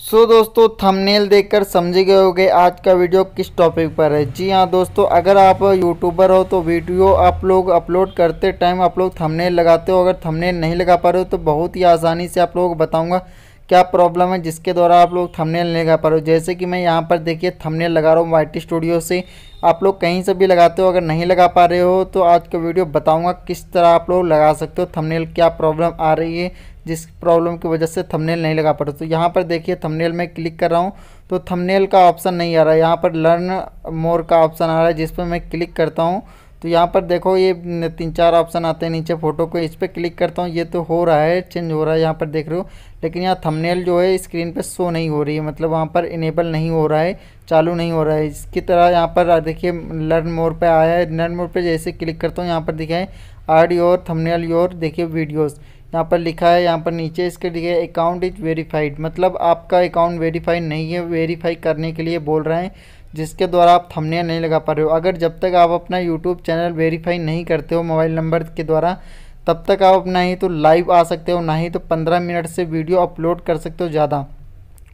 सो so, दोस्तों thumbnail देखकर समझ गए गए आज का वीडियो किस टॉपिक पर है जी हाँ दोस्तों अगर आप यूट्यूबर हो तो वीडियो आप लोग अपलोड करते टाइम आप लोग थंबनेल लगाते हो अगर थंबनेल नहीं लगा पा रहे हो तो बहुत ही आसानी से आप लोगों को बताऊंगा क्या प्रॉब्लम है जिसके द्वारा आप लोग थंबनेल लगा पा रहे हो जैसे कि मैं यहाँ पर देखिए थंबनेल लगा रहा हूँ वाइट स्टूडियो से आप लोग कहीं से भी लगाते हो अगर नहीं लगा पा रहे हो तो आज का वीडियो बताऊँगा किस तरह आप लोग लगा सकते हो थमनेल क्या प्रॉब्लम आ रही है जिस प्रॉब्लम की वजह से थमनेल नहीं लगा पा रहे तो यहाँ पर देखिए थमनेल में क्लिक कर रहा हूँ तो थमनेल का ऑप्शन नहीं आ रहा है यहाँ पर लर्न मोर का ऑप्शन आ रहा है जिस पर मैं क्लिक करता हूँ तो यहाँ पर देखो ये तीन चार ऑप्शन आते हैं नीचे फ़ोटो को इस पर क्लिक करता हूँ ये तो हो रहा है चेंज हो रहा है यहाँ पर देख रहे हो लेकिन यहाँ थंबनेल जो है स्क्रीन पे शो नहीं हो रही है मतलब वहाँ पर इनेबल नहीं हो रहा है चालू नहीं हो रहा है इसकी तरह यहाँ पर देखिए लर्न मोर पे आया है लर्न मोर पे जैसे क्लिक करता हूँ यहाँ पर दिखाएँ आर्ड योर थमनेल योर देखिए वीडियोज़ यहाँ पर लिखा है यहाँ पर नीचे इसके लिए अकाउंट इज वेरीफाइड मतलब आपका अकाउंट वेरीफाइड नहीं है वेरीफाई करने के लिए बोल रहे हैं जिसके द्वारा आप थंबनेल नहीं लगा पा रहे हो अगर जब तक आप अपना यूट्यूब चैनल वेरीफाई नहीं करते हो मोबाइल नंबर के द्वारा तब तक आप ना ही तो लाइव आ सकते हो ना ही तो पंद्रह मिनट से वीडियो अपलोड कर सकते हो ज़्यादा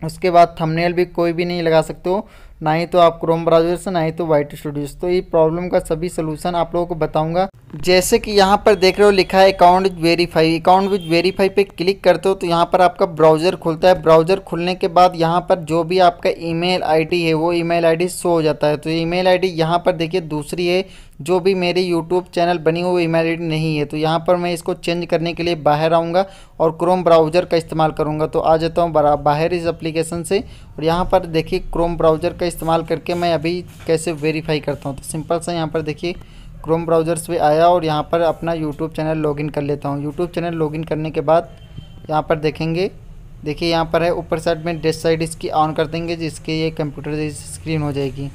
उसके बाद थंबनेल भी कोई भी नहीं लगा सकते हो ना ही तो आप क्रोम ब्राउजर से ना ही तो वाइट स्टूडियो तो ये प्रॉब्लम का सभी सलूशन आप लोगों को बताऊंगा जैसे कि यहाँ पर देख रहे हो लिखा है account with verify account with verify पे क्लिक करते हो तो यहाँ पर आपका ब्राउज़र खुलता है ब्राउज़र खुलने के बाद यहाँ पर जो भी आपका ईमेल आईडी है वो ईमेल आईडी शो हो जाता है तो ईमेल आईडी यहाँ पर देखिए दूसरी है जो भी मेरी यूट्यूब चैनल बनी हुई ईमेल आईडी नहीं है तो यहाँ पर मैं इसको चेंज करने के लिए बाहर आऊँगा और क्रोम ब्राउज़र का इस्तेमाल करूँगा तो आ जाता हूँ बाहर इस अप्लीकेशन से और यहाँ पर देखिए क्रोम ब्राउज़र का इस्तेमाल करके मैं अभी कैसे वेरीफाई करता हूँ तो सिंपल सा यहाँ पर देखिए क्रोम ब्राउज़र्स पे आया और यहाँ पर अपना यूट्यूब चैनल लॉगिन कर लेता हूँ यूट्यूब चैनल लॉगिन करने के बाद यहाँ पर देखेंगे देखिए यहाँ पर है ऊपर साइड में डेस्क साइड इसकी ऑन कर देंगे जिसके ये कंप्यूटर स्क्रीन हो जाएगी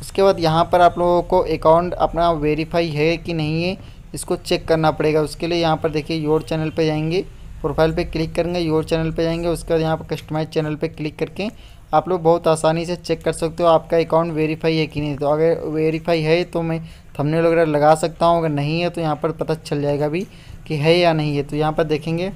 उसके बाद यहाँ पर आप लोगों को अकाउंट अपना वेरीफाई है कि नहीं है इसको चेक करना पड़ेगा उसके लिए यहाँ पर देखिए योर चैनल पर जाएंगे प्रोफाइल पर क्लिक करेंगे योर चैनल पर जाएंगे उसके बाद यहाँ पर कस्टमाइज चैनल पर क्लिक करके आप लोग बहुत आसानी से चेक कर सकते हो आपका अकाउंट वेरीफाई है कि नहीं तो अगर वेरीफाई है तो मैं थंबनेल तो वगैरह लगा सकता हूँ अगर नहीं है तो यहाँ पर पता चल जाएगा भी कि है या नहीं है तो यहाँ पर देखेंगे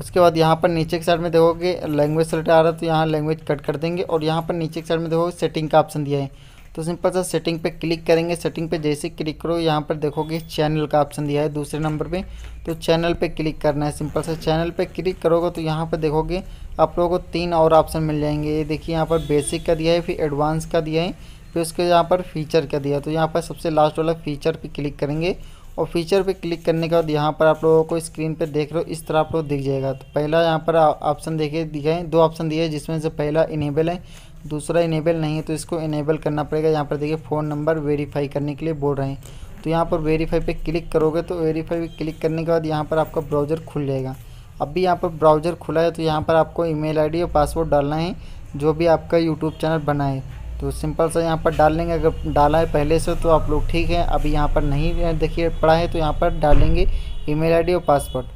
उसके बाद यहाँ पर नीचे के साइड में देखोगे लैंग्वेज सेलेक्ट आ रहा है तो यहाँ लैंग्वेज कट कर देंगे और यहाँ पर नीचे के साइड में देखोगे सेटिंग का ऑप्शन दिया है तो सिंपल सा सेटिंग पे क्लिक करेंगे सेटिंग पे जैसे क्लिक करो यहाँ पर देखोगे चैनल का ऑप्शन दिया है दूसरे नंबर पे तो चैनल पे क्लिक करना है सिंपल सा चैनल पे क्लिक करोगे तो यहाँ पर देखोगे आप लोगों को तीन और ऑप्शन मिल जाएंगे ये देखिए यहाँ पर बेसिक का दिया है फिर एडवांस का दिया है फिर उसके यहाँ पर फीचर क्या दिया तो यहाँ पर सबसे लास्ट वाला फीचर पे क्लिक करेंगे और फीचर पे क्लिक करने के बाद यहाँ पर आप लोगों को स्क्रीन पे देख रहे हो इस तरह आप लोग दिख जाएगा तो पहला यहाँ पर ऑप्शन देखिए दिखाएँ दो ऑप्शन दिए जिसमें से पहला इनेबल है दूसरा इनेबल नहीं है तो इसको इनेबल करना पड़ेगा यहाँ पर देखिए फ़ोन नंबर वेरीफाई करने के लिए बोल रहे हैं तो यहाँ पर वेरीफाई पे क्लिक करोगे तो वेरीफाई पे क्लिक करने के बाद यहाँ पर आपका ब्राउज़र खुल जाएगा अब भी यहाँ पर ब्राउज़र खुला है तो यहाँ पर आपको ईमेल आईडी और पासवर्ड डालना है जो भी आपका यूट्यूब चैनल बना है तो सिंपल सा यहाँ पर डाल लेंगे अगर डाला है पहले से तो आप लोग ठीक है अभी यहाँ पर नहीं देखिए पड़ा है तो यहाँ पर डालेंगे ईमेल आईडी और पासवर्ड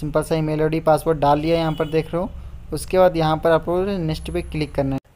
सिंपल सा ईमेल आईडी पासवर्ड डाल लिया यहाँ पर देख रहे हो उसके बाद यहाँ पर आप लोग नेक्स्ट पे क्लिक करना है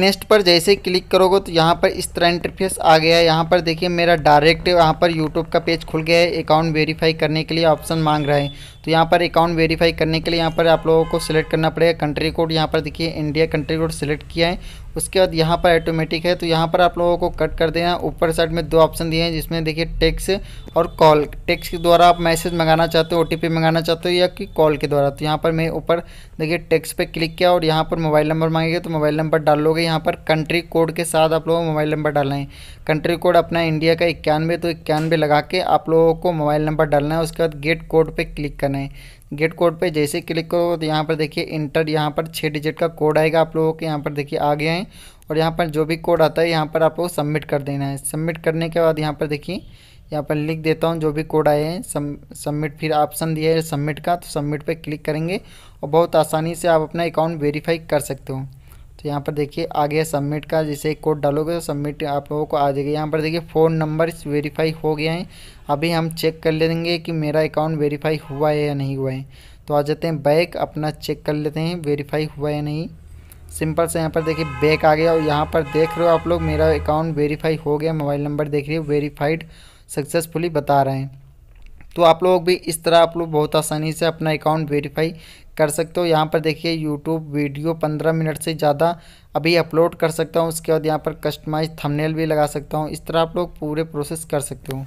नेक्स्ट पर जैसे ही क्लिक करोगे तो यहाँ पर इस तरह इंटरफेस आ गया है यहाँ पर देखिए मेरा डायरेक्ट यहाँ पर यूट्यूब का पेज खुल गया है अकाउंट वेरीफाई करने के लिए ऑप्शन मांग रहा है तो यहाँ पर अकाउंट वेरीफाई करने के लिए यहाँ पर आप लोगों को सिलेक्ट करना पड़ेगा कंट्री कोड यहाँ पर देखिए इंडिया कंट्री कोड सिलेक्ट किया है उसके बाद यहाँ पर ऑटोमेटिक है तो यहाँ पर आप लोगों को कट कर देना ऊपर साइड में दो ऑप्शन दिए हैं जिसमें देखिए टेक्स और कॉल टेक्स के द्वारा आप मैसेज मंगाना चाहते हो ओ मंगाना चाहते हो या कि कॉल के द्वारा तो यहाँ पर मैं ऊपर देखिए टेक्स पे क्लिक किया और यहाँ पर मोबाइल नंबर मांगेगा तो मोबाइल नंबर डाल लोगे यहाँ पर कंट्री कोड के साथ आप लोगों को मोबाइल नंबर डालना है कंट्री कोड अपना इंडिया का इक्यानवे तो इक्यानवे लगा के आप लोगों को मोबाइल नंबर डालना है उसके बाद गेट कोड पर क्लिक करना है गेट कोड पे जैसे क्लिक करो तो यहाँ पर देखिए इंटर यहाँ पर छः डिजिट का कोड आएगा आप लोगों के यहाँ पर देखिए आ गया है और यहाँ पर जो भी कोड आता है यहाँ पर आप लोग सबमिट कर देना है सबमिट करने के बाद यहाँ पर देखिए यहाँ पर लिख देता हूँ जो भी कोड आए हैं सबमिट फिर ऑप्शन दिया है सबमिट का तो सबमिट पर क्लिक करेंगे और बहुत आसानी से आप अपना अकाउंट वेरीफाई कर सकते हो तो यहाँ पर देखिए आ गया सबमिट का जैसे कोड डालोगे तो सबमिट आप लोगों को आ जाएगा यहाँ पर देखिए फ़ोन नंबर वेरीफाई हो गया है अभी हम चेक कर लेंगे कि मेरा अकाउंट वेरीफाई हुआ है या नहीं हुआ है तो आ जाते हैं बैक अपना चेक कर लेते हैं वेरीफाई हुआ या नहीं सिंपल से यहाँ पर देखिए बैक आ गया और यहाँ पर देख रहे हो आप लोग मेरा अकाउंट वेरीफाई हो गया मोबाइल नंबर देख रहे हो वेरीफाइड सक्सेसफुली बता रहे हैं तो आप लोग भी इस तरह आप लोग बहुत आसानी से अपना अकाउंट वेरीफाई कर सकते हो यहाँ पर देखिए यूट्यूब वीडियो पंद्रह मिनट से ज़्यादा अभी अपलोड कर सकता हूँ उसके बाद यहाँ पर कस्टमाइज थंबनेल भी लगा सकता हूँ इस तरह आप लोग पूरे प्रोसेस कर सकते हो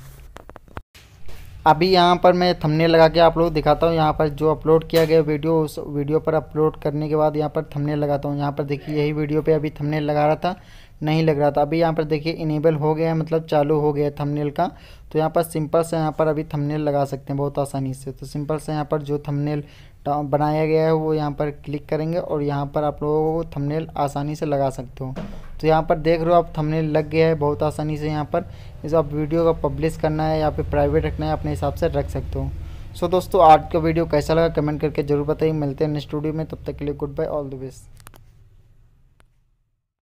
अभी यहाँ पर मैं थंबनेल लगा के आप लोग दिखाता हूँ यहाँ पर जो अपलोड किया गया वीडियो उस वीडियो पर अपलोड करने के बाद यहाँ पर थंबनेल लगाता हूँ यहाँ पर देखिए यही वीडियो पे अभी थंबनेल लगा रहा था नहीं लग रहा था अभी यहाँ पर देखिए इनेबल हो गया है मतलब चालू हो गया है थंबनेल का तो यहाँ पर सिंपल से यहाँ पर अभी थंबनेल लगा सकते हैं बहुत आसानी से तो सिंपल से यहाँ पर जो थंबनेल बनाया गया है वो यहाँ पर क्लिक करेंगे और यहाँ पर आप लोगों को थंबनेल आसानी से लगा सकते हो तो यहाँ पर देख रहे हो आप थंबनेल लग गया है बहुत आसानी से यहाँ पर इस आप वीडियो का पब्लिश करना है या फिर प्राइवेट रखना है अपने हिसाब से रख सकते हो सो दोस्तों आज का वीडियो कैसा लगा कमेंट करके जरूर बताइए मिलते हैं नेक्स्ट वीडियो में तब तक के लिए good bye all the best